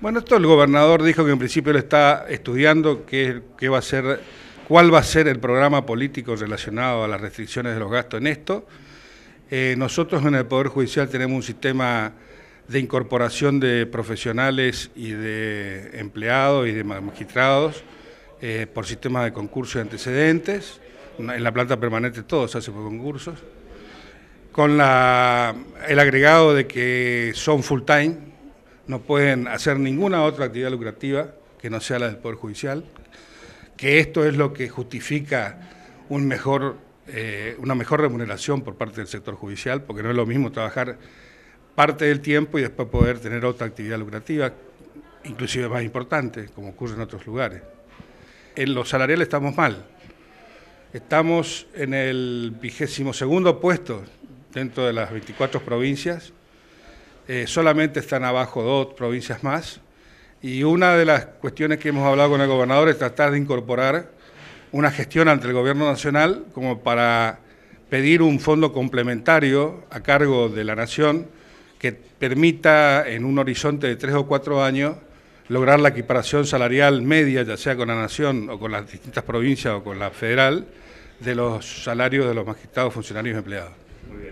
Bueno, esto el gobernador dijo que en principio lo está estudiando qué, va a ser, cuál va a ser el programa político relacionado a las restricciones de los gastos en esto. Eh, nosotros en el Poder Judicial tenemos un sistema de incorporación de profesionales y de empleados y de magistrados eh, por sistema de concursos y antecedentes. En la planta permanente todo se hace por concursos. Con la, el agregado de que son full time, no pueden hacer ninguna otra actividad lucrativa que no sea la del Poder Judicial, que esto es lo que justifica mejor, eh, una mejor remuneración por parte del sector judicial, porque no es lo mismo trabajar parte del tiempo y después poder tener otra actividad lucrativa, inclusive más importante, como ocurre en otros lugares. En lo salarial estamos mal. Estamos en el vigésimo segundo puesto dentro de las 24 provincias eh, solamente están abajo dos provincias más. Y una de las cuestiones que hemos hablado con el gobernador es tratar de incorporar una gestión ante el gobierno nacional como para pedir un fondo complementario a cargo de la nación que permita en un horizonte de tres o cuatro años lograr la equiparación salarial media, ya sea con la nación o con las distintas provincias o con la federal, de los salarios de los magistrados, funcionarios y empleados.